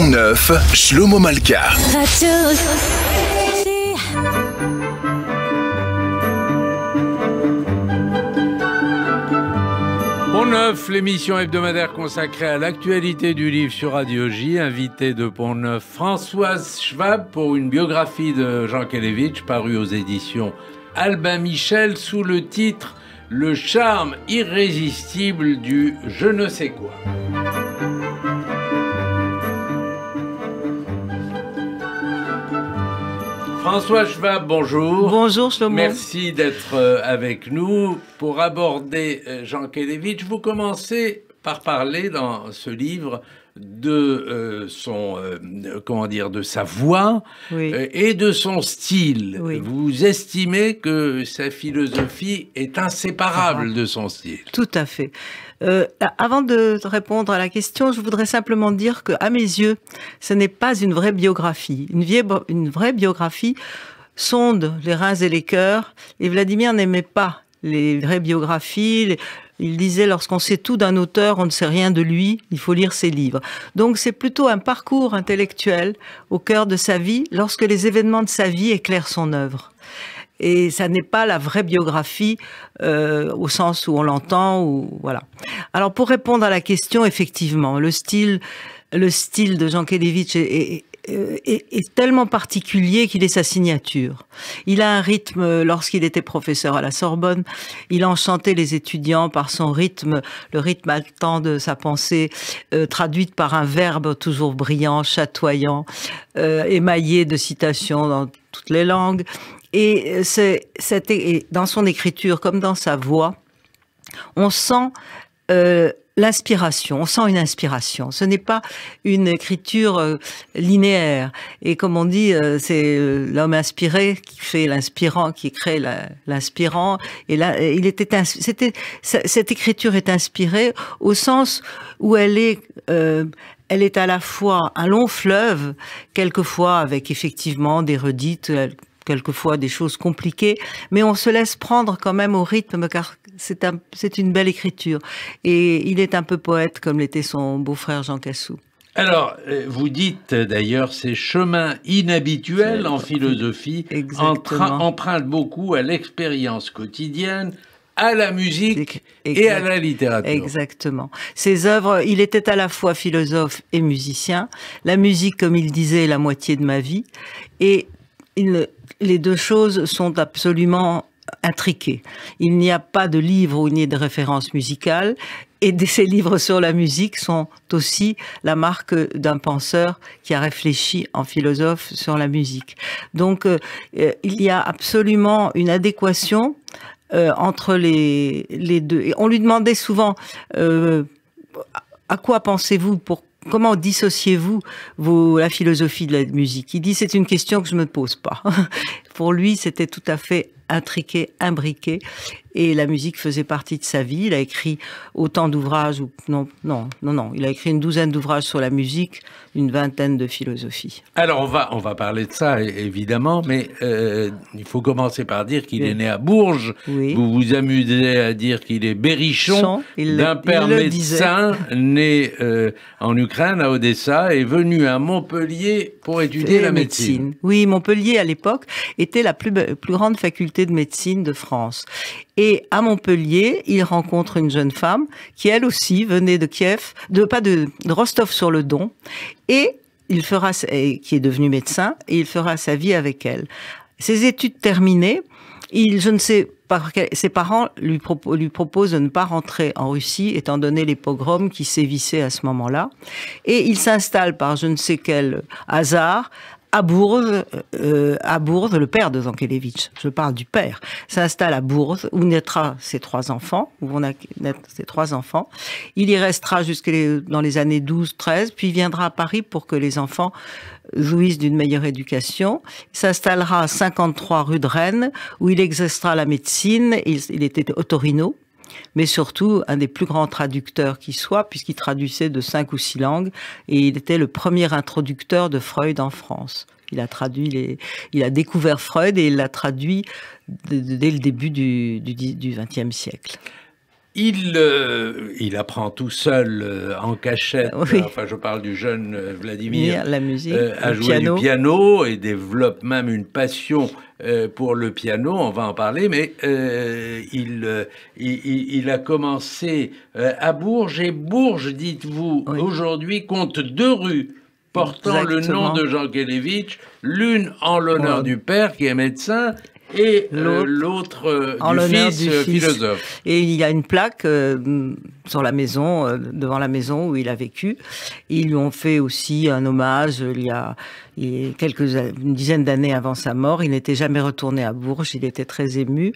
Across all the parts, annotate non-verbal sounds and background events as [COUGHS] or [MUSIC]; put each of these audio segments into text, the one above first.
Pont Neuf, Shlomo Malka. Pont Neuf, l'émission hebdomadaire consacrée à l'actualité du livre sur Radio J. Invité de Pont Neuf, Françoise Schwab pour une biographie de Jean Kelevitch parue aux éditions Albin Michel sous le titre Le charme irrésistible du je ne sais quoi. François Schwab, bonjour. Bonjour Slobodan. Merci d'être euh, avec nous pour aborder euh, Jean Kelevitch. Vous commencez par parler dans ce livre de euh, son euh, comment dire de sa voix euh, et de son style. Vous estimez que sa philosophie est inséparable de son style. Tout à fait. avant de répondre à la question, je voudrais simplement dire que, à mes yeux, ce n'est pas une vraie biographie. Une, vraie biographie sonde les reins et les cœurs. Et Vladimir n'aimait pas les vraies biographies, les, il disait, lorsqu'on sait tout d'un auteur, on ne sait rien de lui, il faut lire ses livres. Donc c'est plutôt un parcours intellectuel au cœur de sa vie, lorsque les événements de sa vie éclairent son œuvre. Et ça n'est pas la vraie biographie euh, au sens où on l'entend, ou voilà. Alors pour répondre à la question, effectivement, le style, le style de Jean Kelevitch est, euh, est, tellement particulier qu'il est sa signature. Il a un rythme, euh, lorsqu'il était professeur à la Sorbonne, il enchantait les étudiants par son rythme, le rythme temps de sa pensée, euh, traduite par un verbe toujours brillant, chatoyant, émaillé de citations dans toutes les langues. Et, c'était dans son écriture comme dans sa voix, on sent l'inspiration, on sent une inspiration. Ce n'est pas une écriture euh, linéaire. Et comme on dit, euh, c'est euh, l'homme inspiré qui fait l'inspirant, qui crée l'inspirant. Et là, il était, c'était, cette écriture est inspirée au sens où elle est, elle est à la fois un long fleuve, quelquefois avec effectivement des redites, quelquefois des choses compliquées, mais on se laisse prendre quand même au rythme c'est une belle écriture. Et il est un peu poète, comme l'était son beau-frère Jean Cassou. Alors, euh, vous dites euh, d'ailleurs ces chemins inhabituels en philosophie empruntent beaucoup à l'expérience quotidienne, à la musique et à la littérature. Exactement. Ses œuvres, il était à la fois philosophe et musicien. La musique, comme il disait, est la moitié de ma vie. Et les deux choses sont absolument intriqué. Il n'y a pas de livre où il n'y ait de référence musicale. Et ces livres sur la musique sont aussi la marque d'un penseur qui a réfléchi en philosophe sur la musique. Donc euh, il y a absolument une adéquation euh, entre les, deux. on lui demandait souvent euh, à quoi pensez-vous pour Comment dissociez-vous la philosophie de la musique Il dit c'est une question que je ne me pose pas. [LAUGHS] pour lui, c'était tout à fait intriqué, imbriqué et la musique faisait partie de sa vie. Il a écrit autant d'ouvrages, ou non, non, non, non, il a écrit une douzaine d'ouvrages sur la musique, une vingtaine de philosophies. Alors on va, on va parler de ça évidemment, mais euh, il faut commencer par dire qu'il est né à Bourges. Vous vous amusez à dire qu'il est berrichon d'un père médecin né euh, en Ukraine à Odessa et venu à Montpellier pour étudier la médecine. Oui, Montpellier à l'époque était la plus grande faculté de médecine de France. Et à Montpellier, il rencontre une jeune femme qui, elle aussi, venait de Kiev, de pas de, Rostov-sur-le-Don, et il fera, qui est devenu médecin, et il fera sa vie avec elle. Ses études terminées, je ne sais pas. ses parents lui, proposent de ne pas rentrer en Russie, étant donné les pogroms qui sévissaient à ce moment-là. Et il s'installe par je ne sais quel hasard à Bourges, euh, à Bourges, le père de Zankelevitch, je parle du père, s'installe à Bourges, où naîtra ses trois enfants, où ses trois enfants. Il y restera jusque dans les années 12, 13, puis viendra à Paris pour que les enfants jouissent d'une meilleure éducation. Il S'installera à 53 rue de Rennes, où il exercera la médecine, il, il était torino mais surtout un des plus grands traducteurs qui soit, puisqu'il traduisait de cinq ou six langues, et il était le premier introducteur de Freud en France. Il a il a découvert Freud et il l'a traduit dès le début du XXe siècle. Euh, il, apprend tout seul, euh, en cachette, enfin je parle du jeune euh, Vladimir, la musique, à jouer du piano et développe même une passion pour le piano, on va en parler, mais il, a commencé à Bourges, et Bourges, dites-vous, aujourd'hui compte deux rues portant le nom de Jean Kelevitch, l'une en l'honneur du père qui est médecin et euh, l'autre euh, du euh, philosophe. Et il y a une plaque sur la maison, devant la maison où il a vécu. Ils lui ont fait aussi un hommage. Il y a, il quelques une dizaine d'années avant sa mort, il n'était jamais retourné à Bourges. Il était très ému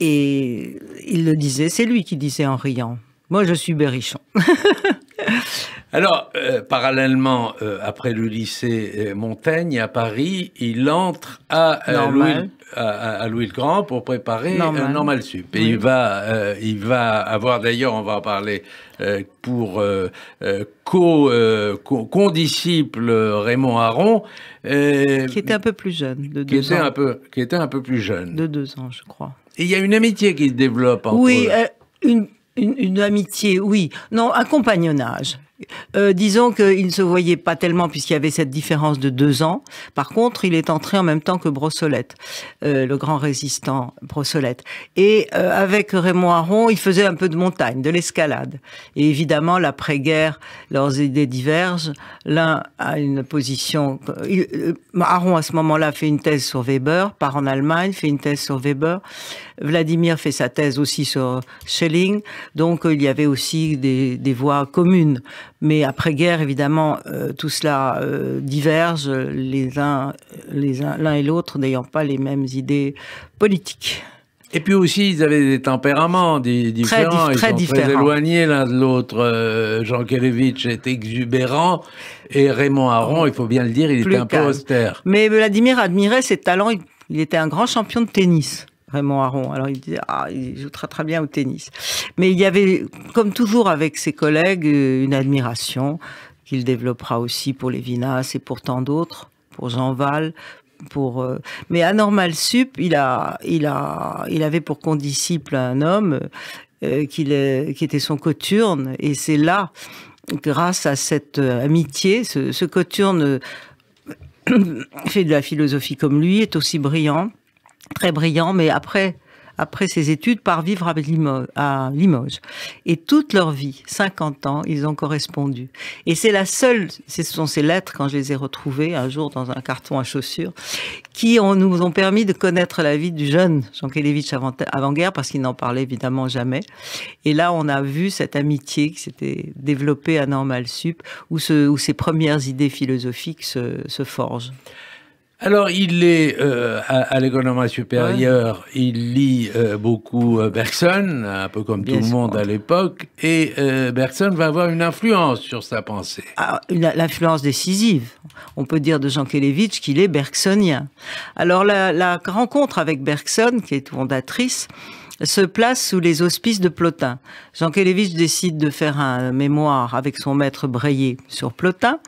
et il le disait. C'est lui qui disait en riant. Moi, je suis Berrichon. [LAUGHS] [LAUGHS] Alors, euh, parallèlement, euh, après le lycée euh, Montaigne à Paris, il entre à, Louis, à, Louis, le Grand pour préparer un normal Sup. il, va, il va avoir, d'ailleurs, on va en parler, pour co-condisciple Raymond Aron. qui était un peu plus jeune, de deux ans. Un peu, qui était un peu plus jeune. De deux ans, je crois. il y a une amitié qui se développe entre Oui, une une, amitié, oui. Non, un compagnonnage. Euh, disons qu'il ne se voyait pas tellement puisqu'il y avait cette différence de deux ans. Par contre, il est entré en même temps que Brossolette, euh, le grand résistant Brossolette. Et euh, avec Raymond Aron, il faisait un peu de montagne, de l'escalade. Et évidemment, l'après-guerre, leurs idées divergent. L'un a une position... Aron, à ce moment-là, fait une thèse sur Weber, part en Allemagne, fait une thèse sur Weber. Vladimir fait sa thèse aussi sur Schelling. Donc, il y avait aussi des, des voies communes mais après-guerre, évidemment, euh, tout cela euh, diverge, euh, les uns, les uns, l'un et l'autre n'ayant pas les mêmes idées politiques. Et puis aussi, ils avaient des tempéraments différents, très différents, très, ils sont différents. très éloignés l'un de l'autre. Jean Kerevich est exubérant et Raymond Aron, il faut bien le dire, il était un peu austère. Mais Vladimir admirait ses talents, il était un grand champion de tennis. Raymond Aron. Alors il disait, ah, il joue très très bien au tennis. Mais il y avait, comme toujours avec ses collègues, euh, une admiration qu'il développera aussi pour Lévinas et pour tant d'autres, pour Jean Val. Pour, euh, mais à Normal Sup, il, a, il, a, il avait pour condisciple un homme euh, qui, était son coturne. Et c'est là, grâce à cette amitié, ce, ce coturne [COUGHS] fait de la philosophie comme lui, est aussi brillant très brillant, mais après, après ses études, part vivre à, à Limoges. Et toute leur vie, 50 ans, ils ont correspondu. Et c'est la seule, ce sont ces lettres, quand je les ai retrouvées un jour dans un carton à chaussures, qui ont, nous ont permis de connaître la vie du jeune Jean avant, avant guerre, parce qu'il n'en parlait évidemment jamais. Et là, on a vu cette amitié qui s'était développée à Normal Sup, où, ce, ses premières idées philosophiques se forgent. Alors, il est euh, à, l'économie supérieure, il lit euh, beaucoup euh, Bergson, un peu comme tout le monde à l'époque, et Bergson va avoir une influence sur sa pensée. Ah, l'influence décisive. On peut dire de Jean Kelevitch qu'il est bergsonien. Alors, la rencontre avec Bergson, qui est fondatrice, se place sous les auspices de Plotin. Jean Kelevich décide de faire un mémoire avec son maître Brayé sur Plotin,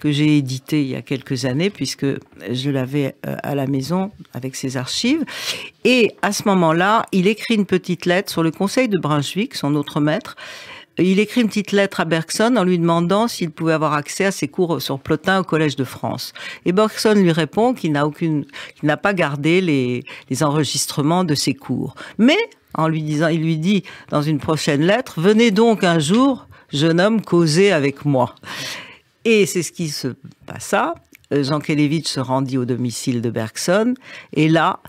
que j'ai édité il y a quelques années, puisque je l'avais euh, à la maison avec ses archives. Et à ce moment-là, il écrit une petite lettre sur le conseil de Brunswick, son autre maître, il écrit une petite lettre à Bergson en lui demandant s'il pouvait avoir accès à ses cours sur Plotin au Collège de France. Et Bergson lui répond qu'il n'a aucune, qu'il n'a pas gardé les enregistrements de ses cours. Mais en lui disant, il lui dit dans une prochaine lettre, venez donc un jour, jeune homme, causer avec moi. Et c'est ce qui se passa. Euh, Jean Kelevitch se rendit au domicile de Bergson, et là,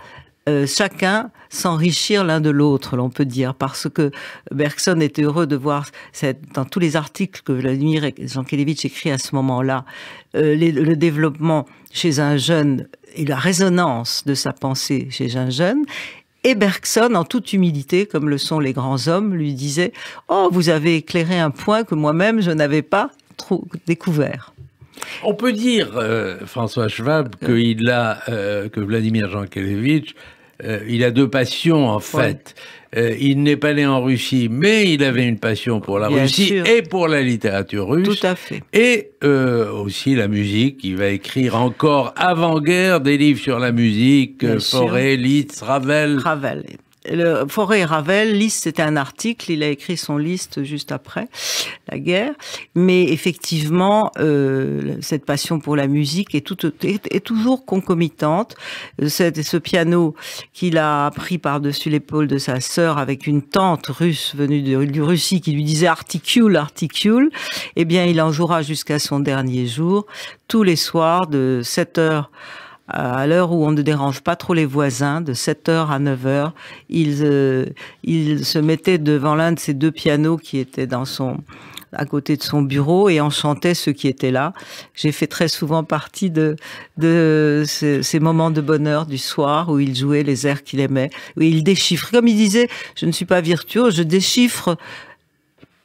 euh, chacun s'enrichir l'un de l'autre, l'on peut dire, parce que Bergson était heureux de voir cette, dans tous les articles que Jean Kelevitch écrit à ce moment-là, euh, le développement chez un jeune et la résonance de sa pensée chez un jeune. Et Bergson, en toute humilité, comme le sont les grands hommes, lui disait Oh, vous avez éclairé un point que moi-même je n'avais pas trop découvert. On peut dire, euh, François Schwab, euh. que, il a, euh, que Vladimir Jankélévitch, il a deux passions en fait. Euh, il n'est pas né en Russie, mais il avait une passion pour la Russie et pour la littérature russe. Tout à fait. Et euh, aussi la musique. Il va écrire encore avant-guerre des livres sur la musique, euh, Forêt, Litz, Ravel. Ravel le Forêt Ravel, liste, c'était un article, il a écrit son liste juste après la guerre. Mais effectivement, euh, cette passion pour la musique est, tout, est, toujours concomitante. C'est ce piano qu'il a pris par-dessus l'épaule de sa sœur avec une tante russe venue de, Russie qui lui disait articule, articule, eh bien, il en jouera jusqu'à son dernier jour, tous les soirs de 7 heures à l'heure où on ne dérange pas trop les voisins, de 7h à 9h, euh, il, se mettait devant l'un de ses deux pianos qui étaient dans son à côté de son bureau et en chantait ceux qui étaient là. J'ai fait très souvent partie de, ces, moments de bonheur du soir où il jouait les airs qu'il aimait, où il déchiffre. Comme il disait, je ne suis pas virtuose, je déchiffre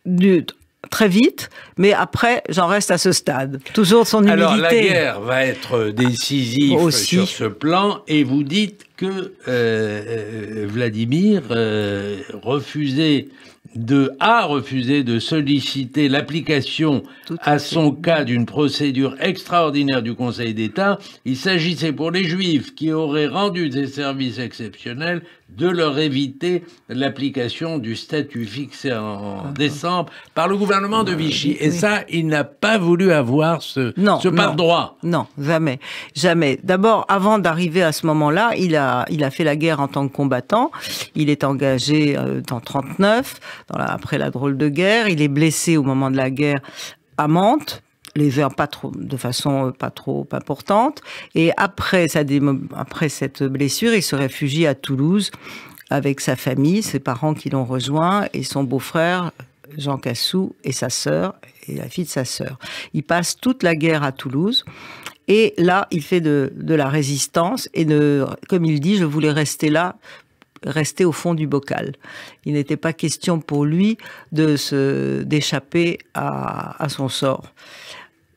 du, très vite, mais après, j'en reste à ce stade. Toujours son humilité. Alors, la guerre va être décisive sur ce plan, et vous dites que euh, euh, Vladimir euh, refusait de a refusé de solliciter l'application à son cas d'une procédure extraordinaire du Conseil d'État, il s'agissait pour les Juifs qui auraient rendu des services exceptionnels de leur éviter l'application du statut fixé en décembre par le gouvernement de euh, Vichy. Et ça, il n'a pas voulu avoir ce, ce droit. Non, jamais, jamais. D'abord, avant d'arriver à ce moment-là, il a, il a fait la guerre en tant que combattant. Il est engagé euh, dans en 39 après la drôle de guerre. Il est blessé au moment de la guerre à Mantes les pas trop, de façon euh, pas trop importante. Et après, après cette blessure, il se réfugie à Toulouse avec sa famille, ses parents qui l'ont rejoint et son beau-frère Jean Cassou et sa sœur et la fille de sa sœur. Il passe toute la guerre à Toulouse. Et là, il fait de, la résistance et comme il dit, je voulais rester là rester au fond du bocal. Il n'était pas question pour lui de se d'échapper à, son sort.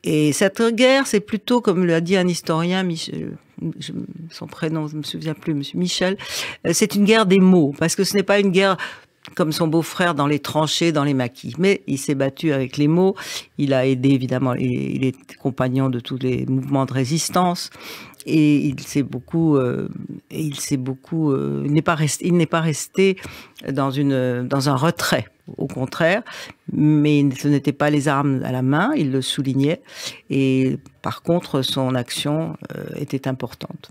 Et cette guerre, c'est plutôt, comme l'a dit un historien, euh, son prénom, je ne me souviens plus, Monsieur Michel, euh, c'est une guerre des mots, parce que ce n'est pas une guerre comme son beau-frère dans les tranchées, dans les maquis. Mais il s'est battu avec les mots, il a aidé évidemment, il est compagnon de tous les mouvements de résistance, et il s'est beaucoup, euh, il s'est beaucoup, euh, n'est pas resté, il n'est pas resté dans une, dans un retrait. Au contraire, mais ce n'était pas les armes à la main, il le soulignait. Et par contre, son action euh, était importante.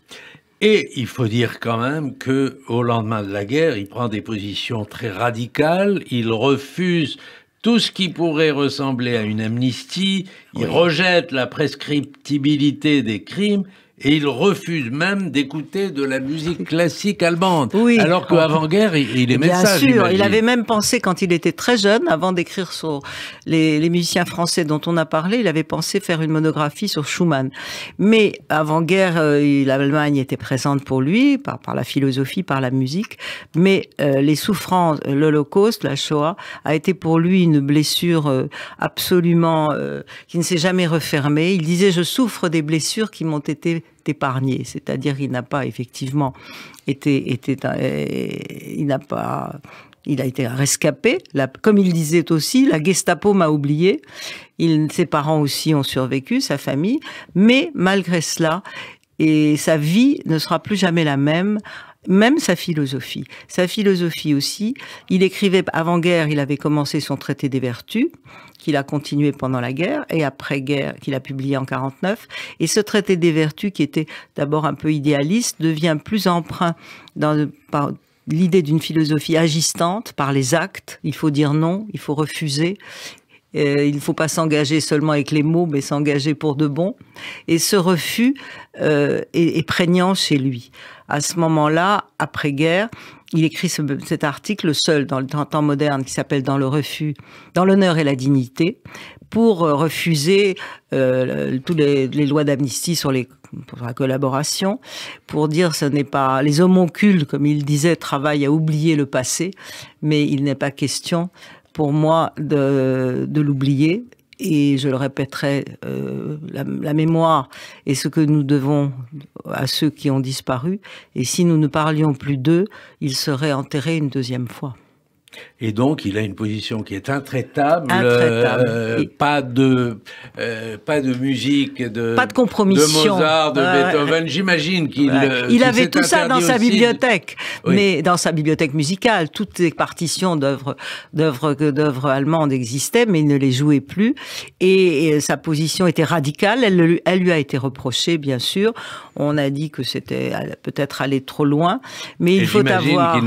Et il faut dire quand même que au lendemain de la guerre, il prend des positions très radicales. Il refuse tout ce qui pourrait ressembler à une amnistie. Il rejette la prescriptibilité des crimes et il refuse même d'écouter de la musique classique allemande. Oui. Alors qu'avant-guerre, oh. il, aimait Bien ça. sûr, il avait même pensé quand il était très jeune, avant d'écrire sur les, musiciens français dont on a parlé, il avait pensé faire une monographie sur Schumann. Mais avant-guerre, euh, l'Allemagne était présente pour lui, par, par, la philosophie, par la musique. Mais euh, les souffrances, euh, l'Holocauste, la Shoah, a été pour lui une blessure absolument qui ne s'est jamais refermée. Il disait, je souffre des blessures qui m'ont été épargné, c'est-à-dire il n'a pas effectivement été, euh, il n'a pas, il a été rescapé. comme il disait aussi, la Gestapo m'a oublié. Il, ses parents aussi ont survécu, sa famille, mais malgré cela, et sa vie ne sera plus jamais la même même sa philosophie. Sa philosophie aussi, il écrivait avant-guerre, il avait commencé son traité des vertus, qu'il a continué pendant la guerre et après-guerre, qu'il a publié en 49. Et ce traité des vertus, qui était d'abord un peu idéaliste, devient plus emprunt dans, par, l'idée d'une philosophie agissante par les actes. Il faut dire non, il faut refuser. Euh, il ne faut pas s'engager seulement avec les mots, mais s'engager pour de bon. Et ce refus euh, est prégnant chez lui. À ce moment-là, après-guerre, il écrit cet article seul dans le temps moderne qui s'appelle Dans le refus, dans l'honneur et la dignité, pour euh, refuser euh, toutes les, lois d'amnistie sur les la collaboration, pour dire ce n'est pas les homoncules comme il disait travaillent à oublier le passé, mais il n'est pas question pour moi de, de l'oublier, et je le répéterai, euh, la, la, mémoire est ce que nous devons à ceux qui ont disparu, et si nous ne parlions plus d'eux, ils seraient enterrés une deuxième fois. Et donc, il a une position qui est intraitable, intraitable. Euh, pas de euh, pas de musique, de pas de Mozart, de Beethoven. J'imagine qu'il euh, il avait tout ça dans sa bibliothèque, mais dans sa bibliothèque musicale, toutes les partitions d'œuvres d'œuvres allemandes existaient, mais il ne les jouait plus. Et, sa position était radicale. Elle, lui a été reprochée, bien sûr. On a dit que c'était peut-être aller trop loin, mais il faut avoir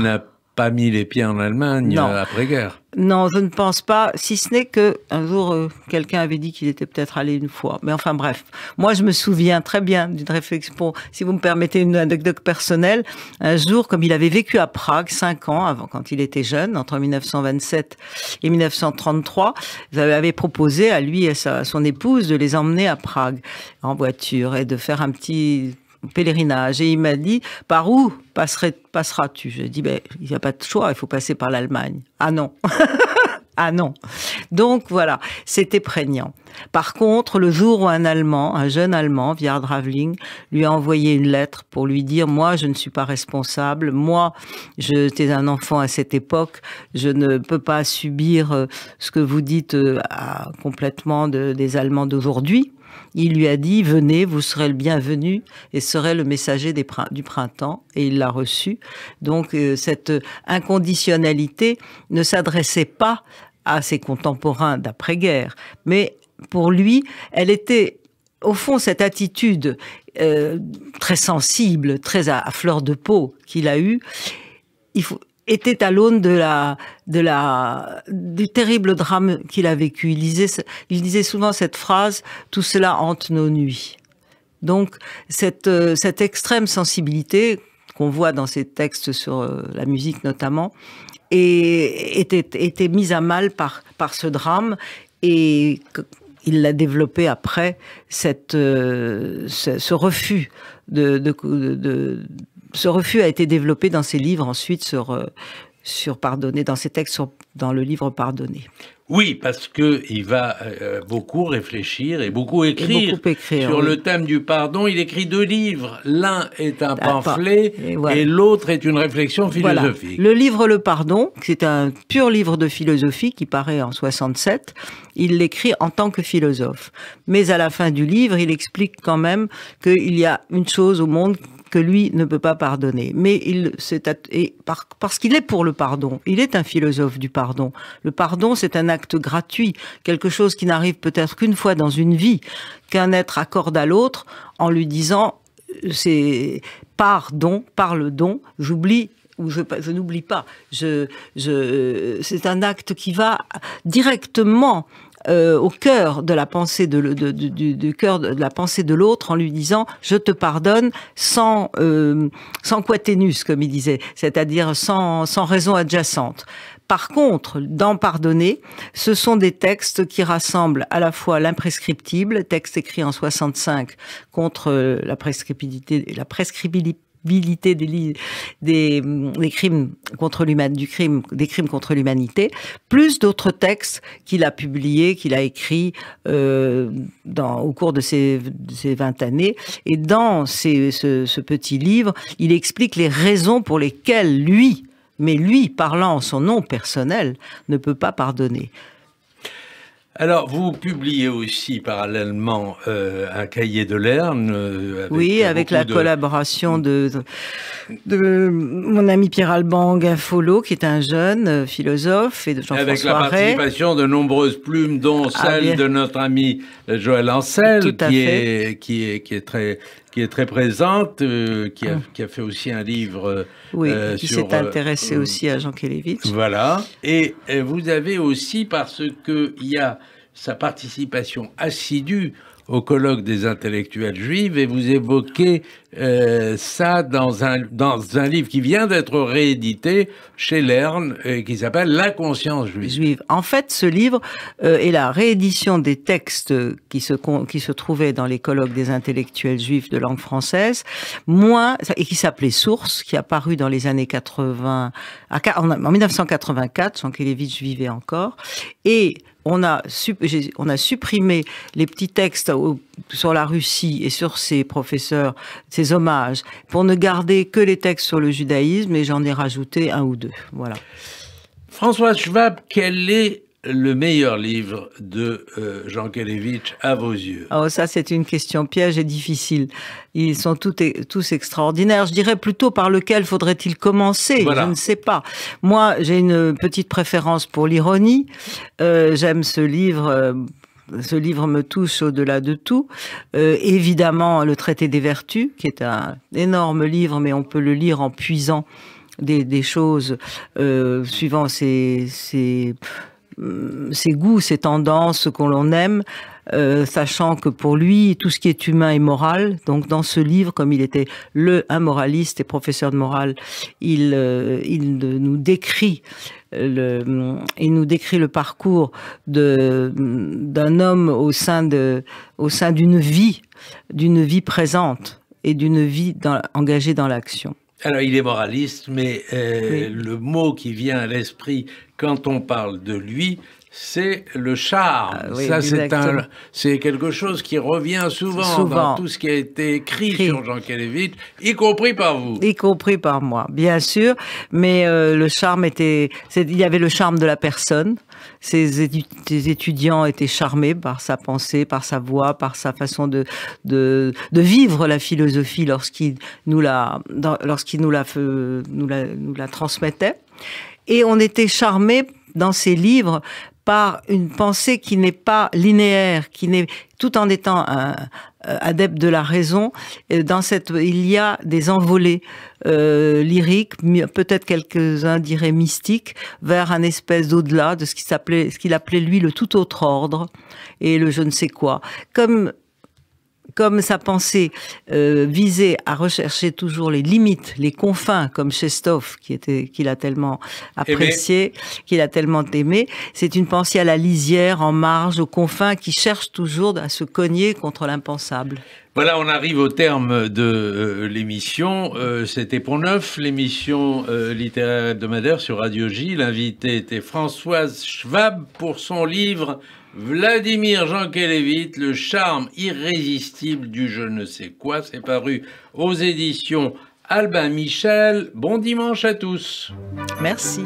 pas mis les pieds en Allemagne euh, après-guerre. Non, je ne pense pas, si ce n'est que un jour euh, quelqu'un avait dit qu'il était peut-être allé une fois. Mais enfin bref, moi je me souviens très bien d'une réflexion, si vous me permettez une anecdote personnelle, un jour comme il avait vécu à Prague cinq ans avant quand il était jeune, entre 1927 et 1933, avait proposé à lui et à son épouse de les emmener à Prague en voiture et de faire un petit pèlerinage. Et il m'a dit, par où passeras-tu Je dit, ben, il n'y a pas de choix, il faut passer par l'Allemagne. Ah non [LAUGHS] Ah non. Donc voilà, c'était prégnant. Par contre, le jour où un Allemand, un jeune Allemand, via ravling lui a envoyé une lettre pour lui dire, moi, je ne suis pas responsable, moi, j'étais un enfant à cette époque, je ne peux pas subir euh, ce que vous dites euh, complètement des Allemands d'aujourd'hui. Il lui a dit, venez, vous serez le bienvenu et serez le messager du printemps. Et il l'a reçu. Donc euh, cette inconditionnalité ne s'adressait pas à ses contemporains d'après-guerre, mais pour lui, elle était au fond cette attitude euh, très sensible, très à, à fleur de peau qu'il a eue. Il faut, était à l'aune de la, de la, du terrible drame qu'il a vécu. Il disait, il disait souvent cette phrase, tout cela hante nos nuits. Donc, cette, euh, cette extrême sensibilité qu'on voit dans ses textes sur euh, la musique notamment, et était, était mise à mal par, par ce drame et il l'a développé après cette, euh, ce, ce, refus de, de, de, ce refus a été développé dans ses livres ensuite sur, euh, sur Pardonner, dans ses textes dans le livre Pardonner. Oui, parce que il va euh, euh, beaucoup réfléchir et beaucoup écrire, sur le thème du pardon. Il écrit deux livres. L'un est un pamphlet et l'autre est une réflexion philosophique. Le livre Le Pardon, c'est un pur livre de philosophie qui paraît en 67. Il l'écrit en tant que philosophe. Mais à la fin du livre, il explique quand même qu'il y a une chose au monde que lui ne peut pas pardonner. Mais il et parce qu'il est pour le pardon. Il est un philosophe du pardon. Le pardon, c'est un acte gratuit, quelque chose qui n'arrive peut-être qu'une fois dans une vie, qu'un être accorde à l'autre en lui disant euh, c'est pardon, par le don, j'oublie ou je, n'oublie pas. je, euh, c'est un acte qui va directement euh, au cœur de la pensée de, du, cœur de la pensée de l'autre en lui disant je te pardonne sans euh, sans quatenus comme il disait, c'est-à-dire sans sans raison adjacente. Par contre, dans Pardonner, ce sont des textes qui rassemblent à la fois l'imprescriptible, texte écrit en 65 contre euh, la prescriptibilité, la prescribilité des, crimes contre l'humanité, plus d'autres textes qu'il a publiés, qu'il a écrits euh, au cours de ces, 20 années. Et dans ce petit livre, il explique les raisons pour lesquelles lui, mais lui, parlant en son nom personnel, ne peut pas pardonner. Alors, vous publiez aussi parallèlement euh, un cahier de l'Erne. Euh, oui, avec la collaboration de, de, mon ami Pierre Alban Gaffolo, qui est un jeune euh, philosophe, et de Jean-François Avec la participation de nombreuses plumes, dont ah, celle de notre ami Joël Ancel, qui est, qui, est, qui est, très qui est très présente, euh, ah. qui, a, fait aussi un livre. Euh, oui, euh, qui s'est intéressé aussi à Jean Kélévitch. Voilà. Et, et, vous avez aussi, parce qu'il y a sa participation assidue au colloque des intellectuels juifs et vous évoquez euh, ça dans un, dans un livre qui vient d'être réédité chez Lerne et qui s'appelle L'inconscience juive. En fait, ce livre euh, est la réédition des textes qui se, qui se trouvaient dans les colloques des intellectuels juifs de langue française, moins, et qui s'appelait Source, qui a paru dans les années 80, en 1984, sans qu'Elevitch vivait encore. Et on a, supprimé les petits textes sur la Russie et sur ses professeurs, ses hommages, pour ne garder que les textes sur le judaïsme, et j'en ai rajouté un ou deux. Voilà. François Schwab, quel est le meilleur livre de euh, Jean Kelevitch à vos yeux Oh, ça, c'est une question piège et difficile. Ils sont e, tous extraordinaires. Je dirais plutôt par lequel faudrait-il commencer Je ne sais pas. Moi, j'ai une petite préférence pour l'ironie. Euh, j'aime ce livre. Euh, ce livre me touche au-delà de tout. évidemment, le traité des vertus, qui est un énorme livre, mais on peut le lire en puisant des, choses suivant ses, euh, ses goûts, ses tendances, ce qu'on l'on aime, euh, sachant que pour lui, tout ce qui est humain est moral. Donc dans ce livre, comme il était le un moraliste et professeur de morale, il, euh, il nous décrit le, nous décrit le parcours d'un homme au sein de, au sein d'une vie, d'une vie présente et d'une vie engagée dans l'action. Alors, il est moraliste, mais euh, le mot qui vient à l'esprit quand on parle de lui, c'est le charme. Ah c'est, quelque chose qui revient souvent, dans tout ce qui a été écrit, sur Jean Kelevitch, y compris par vous. Y compris par moi, bien sûr. Mais euh, le charme était, il y avait le charme de la personne. Ces étudiants étaient charmés par sa pensée, par sa voix, par sa façon de, vivre la philosophie lorsqu'il nous la, lorsqu'il nous la transmettait. Et on était charmés dans ses livres par une pensée qui n'est pas linéaire, qui n'est tout en étant un, euh, adepte de la raison. Dans cette, il y a des envolées euh, lyriques, peut-être quelques-uns diraient mystiques, vers un espèce d'au-delà de ce qu'il s'appelait ce qu'il appelait lui le tout autre ordre et le je ne sais quoi. Comme comme sa pensée euh, visait à rechercher toujours les limites, les confins, comme Chestov, qui était qu'il a tellement apprécié, qu'il a tellement aimé, c'est une pensée à la lisière, en marge, aux confins, qui cherche toujours à se cogner contre l'impensable. Voilà, on arrive au terme de euh, l'émission. Euh, c'était pour neuf, l'émission littéraire hebdomadaire sur Radio J. L'invité était Françoise Schwab pour son livre Vladimir Jankelevitch, Le charme irrésistible du je ne sais quoi, c'est paru aux éditions Albin Michel. Bon dimanche à tous. Merci.